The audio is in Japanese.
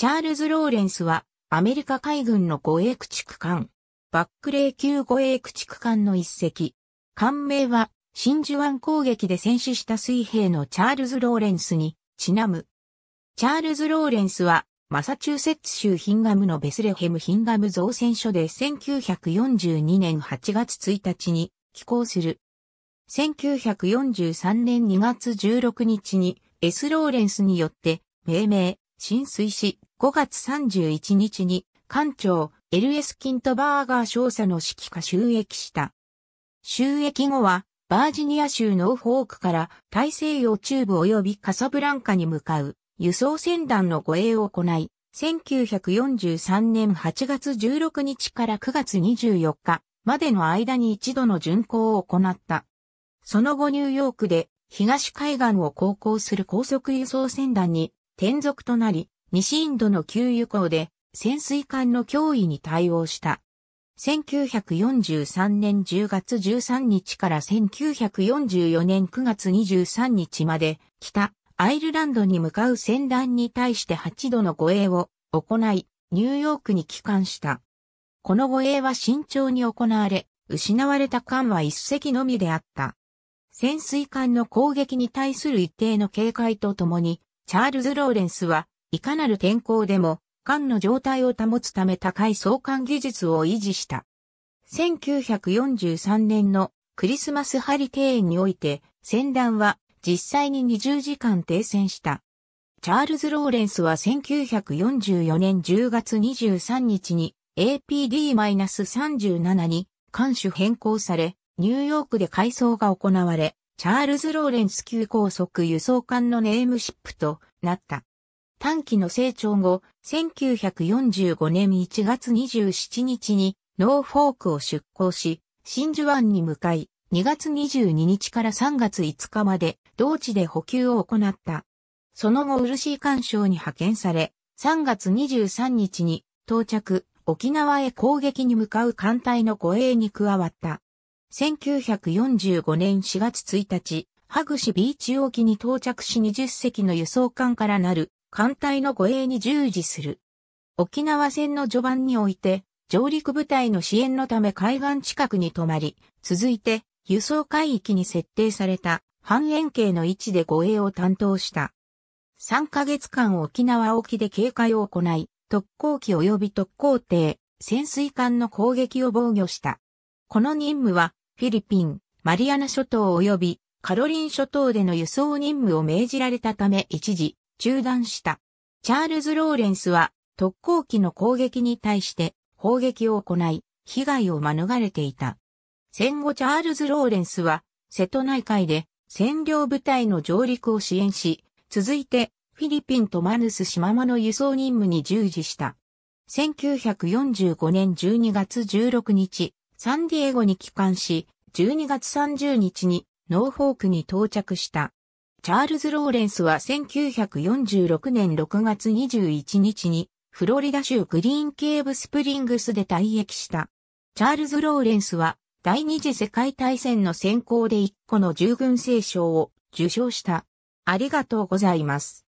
チャールズ・ローレンスは、アメリカ海軍の護衛駆逐艦、バックレー級護衛駆逐艦の一隻。艦名は、真珠湾攻撃で戦死した水兵のチャールズ・ローレンスに、ちなむ。チャールズ・ローレンスは、マサチューセッツ州ヒンガムのベスレヘムヒンガム造船所で1942年8月1日に寄港する。1943年2月16日に S ローレンスによって命名、浸水し、5月31日に、艦長、LS キントバーガー少佐の指揮下収益した。収益後は、バージニア州ノーフォークから大西洋中部及びカサブランカに向かう輸送船団の護衛を行い、1943年8月16日から9月24日までの間に一度の巡航を行った。その後ニューヨークで東海岸を航行する高速輸送船団に転属となり、西インドの給油港で潜水艦の脅威に対応した。1943年10月13日から1944年9月23日まで北アイルランドに向かう船団に対して8度の護衛を行い、ニューヨークに帰還した。この護衛は慎重に行われ、失われた艦は一隻のみであった。潜水艦の攻撃に対する一定の警戒とともに、チャールズ・ローレンスはいかなる天候でも、艦の状態を保つため高い相関技術を維持した。1943年のクリスマスハリケーンにおいて、船団は実際に20時間停船した。チャールズ・ローレンスは1944年10月23日に APD-37 に艦種変更され、ニューヨークで改装が行われ、チャールズ・ローレンス級高速輸送艦のネームシップとなった。短期の成長後、1945年1月27日にノーフォークを出港し、真珠湾に向かい、2月22日から3月5日まで同地で補給を行った。その後漆干渉に派遣され、3月23日に到着、沖縄へ攻撃に向かう艦隊の護衛に加わった。1945年4月1日、ハグシビーチ沖に到着し20隻の輸送艦からなる艦隊の護衛に従事する。沖縄戦の序盤において、上陸部隊の支援のため海岸近くに泊まり、続いて輸送海域に設定された半円形の位置で護衛を担当した。3ヶ月間沖縄沖で警戒を行い、特攻機及び特攻艇、潜水艦の攻撃を防御した。この任務は、フィリピン、マリアナ諸島及びカロリン諸島での輸送任務を命じられたため一時、中断した。チャールズ・ローレンスは特攻機の攻撃に対して砲撃を行い、被害を免れていた。戦後チャールズ・ローレンスは瀬戸内海で占領部隊の上陸を支援し、続いてフィリピンとマヌス島間の輸送任務に従事した。1945年12月16日、サンディエゴに帰還し、12月30日にノーフォークに到着した。チャールズ・ローレンスは1946年6月21日にフロリダ州グリーンケーブスプリングスで退役した。チャールズ・ローレンスは第二次世界大戦の先行で1個の従軍聖賞を受賞した。ありがとうございます。